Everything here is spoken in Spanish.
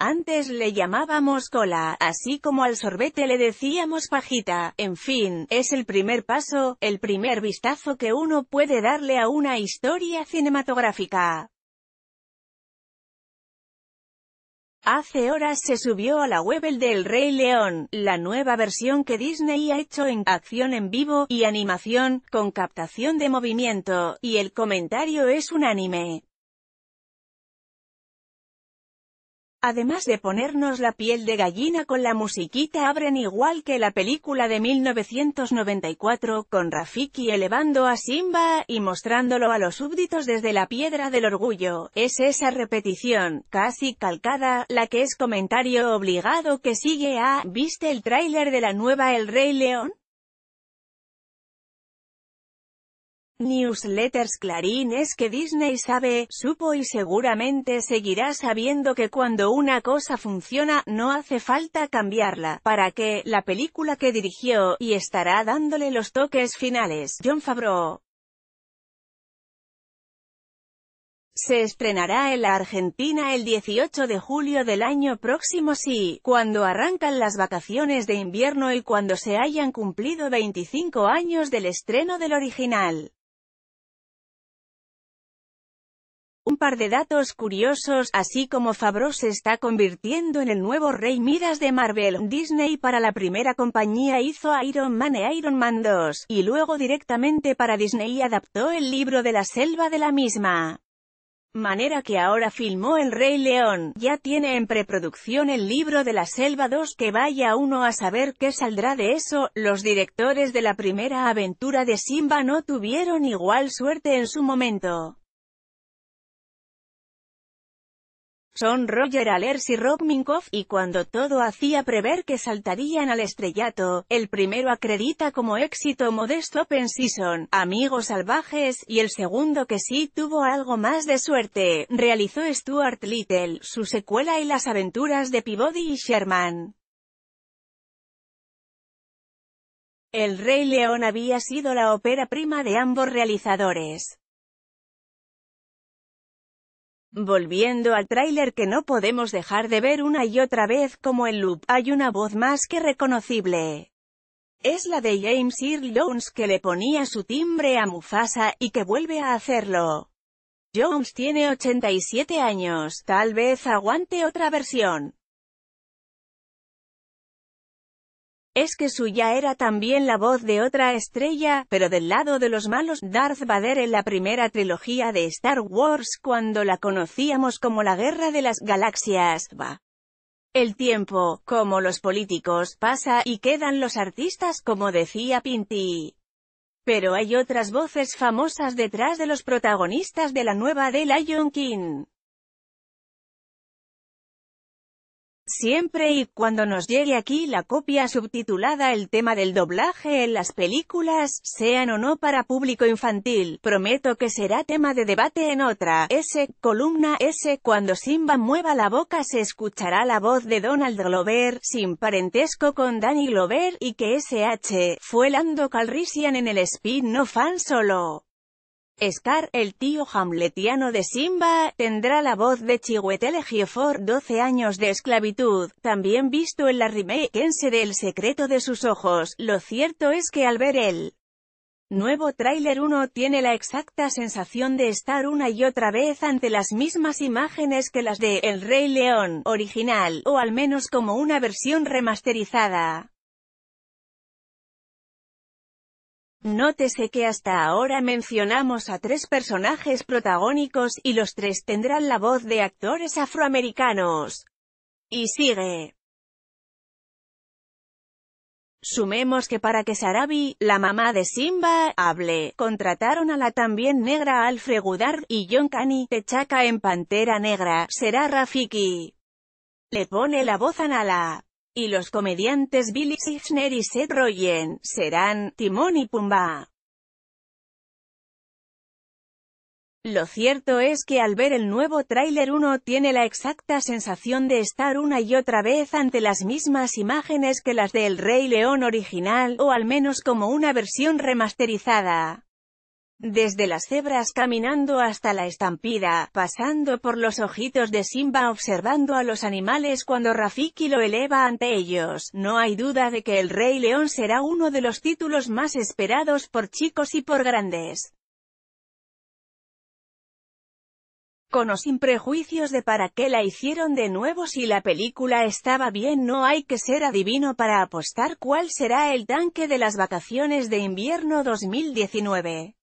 antes le llamábamos cola, así como al sorbete le decíamos pajita, en fin, es el primer paso, el primer vistazo que uno puede darle a una historia cinematográfica. Hace horas se subió a la web el del Rey León, la nueva versión que Disney ha hecho en acción en vivo y animación, con captación de movimiento, y el comentario es unánime. Además de ponernos la piel de gallina con la musiquita abren igual que la película de 1994, con Rafiki elevando a Simba, y mostrándolo a los súbditos desde la Piedra del Orgullo, es esa repetición, casi calcada, la que es comentario obligado que sigue a, ¿viste el tráiler de la nueva El Rey León? Newsletters Clarín es que Disney sabe, supo y seguramente seguirá sabiendo que cuando una cosa funciona, no hace falta cambiarla, para que, la película que dirigió, y estará dándole los toques finales, John Favreau, se estrenará en la Argentina el 18 de julio del año próximo sí, cuando arrancan las vacaciones de invierno y cuando se hayan cumplido 25 años del estreno del original. Un par de datos curiosos, así como Favreau se está convirtiendo en el nuevo rey Midas de Marvel, Disney para la primera compañía hizo Iron Man e Iron Man 2, y luego directamente para Disney adaptó el libro de la selva de la misma manera que ahora filmó El Rey León, ya tiene en preproducción el libro de la Selva 2 que vaya uno a saber qué saldrá de eso, los directores de la primera aventura de Simba no tuvieron igual suerte en su momento. son Roger Allers y Rob Minkoff, y cuando todo hacía prever que saltarían al estrellato, el primero acredita como éxito modesto Open Season, Amigos Salvajes, y el segundo que sí tuvo algo más de suerte, realizó Stuart Little, su secuela y las aventuras de Peabody y Sherman. El Rey León había sido la ópera prima de ambos realizadores. Volviendo al tráiler que no podemos dejar de ver una y otra vez como el loop, hay una voz más que reconocible. Es la de James Earl Jones que le ponía su timbre a Mufasa, y que vuelve a hacerlo. Jones tiene 87 años, tal vez aguante otra versión. es que suya era también la voz de otra estrella, pero del lado de los malos, Darth Vader en la primera trilogía de Star Wars cuando la conocíamos como la Guerra de las Galaxias, va. El tiempo, como los políticos, pasa, y quedan los artistas como decía Pinti. Pero hay otras voces famosas detrás de los protagonistas de la nueva de Lion King. siempre y cuando nos llegue aquí la copia subtitulada El tema del doblaje en las películas, sean o no para público infantil, prometo que será tema de debate en otra, S, columna S, cuando Simba mueva la boca se escuchará la voz de Donald Glover, sin parentesco con Danny Glover, y que SH, fue Lando Calrissian en el spin no fan solo. Scar, el tío hamletiano de Simba, tendrá la voz de Chiwetel Ejiofor 12 años de esclavitud, también visto en la remake en de El secreto de sus ojos. Lo cierto es que al ver el nuevo tráiler uno tiene la exacta sensación de estar una y otra vez ante las mismas imágenes que las de El Rey León original, o al menos como una versión remasterizada. Nótese que hasta ahora mencionamos a tres personajes protagónicos, y los tres tendrán la voz de actores afroamericanos. Y sigue. Sumemos que para que Sarabi, la mamá de Simba, hable, contrataron a la también negra Alfred Goodard y John Canny, Techaca en Pantera Negra, será Rafiki. Le pone la voz a Nala y los comediantes Billy Eichner y Seth Rogen, serán Timón y Pumba. Lo cierto es que al ver el nuevo tráiler uno tiene la exacta sensación de estar una y otra vez ante las mismas imágenes que las del Rey León original, o al menos como una versión remasterizada. Desde las cebras caminando hasta la estampida, pasando por los ojitos de Simba observando a los animales cuando Rafiki lo eleva ante ellos, no hay duda de que el Rey León será uno de los títulos más esperados por chicos y por grandes. con los sin prejuicios de para qué la hicieron de nuevo si la película estaba bien no hay que ser adivino para apostar cuál será el tanque de las vacaciones de invierno 2019.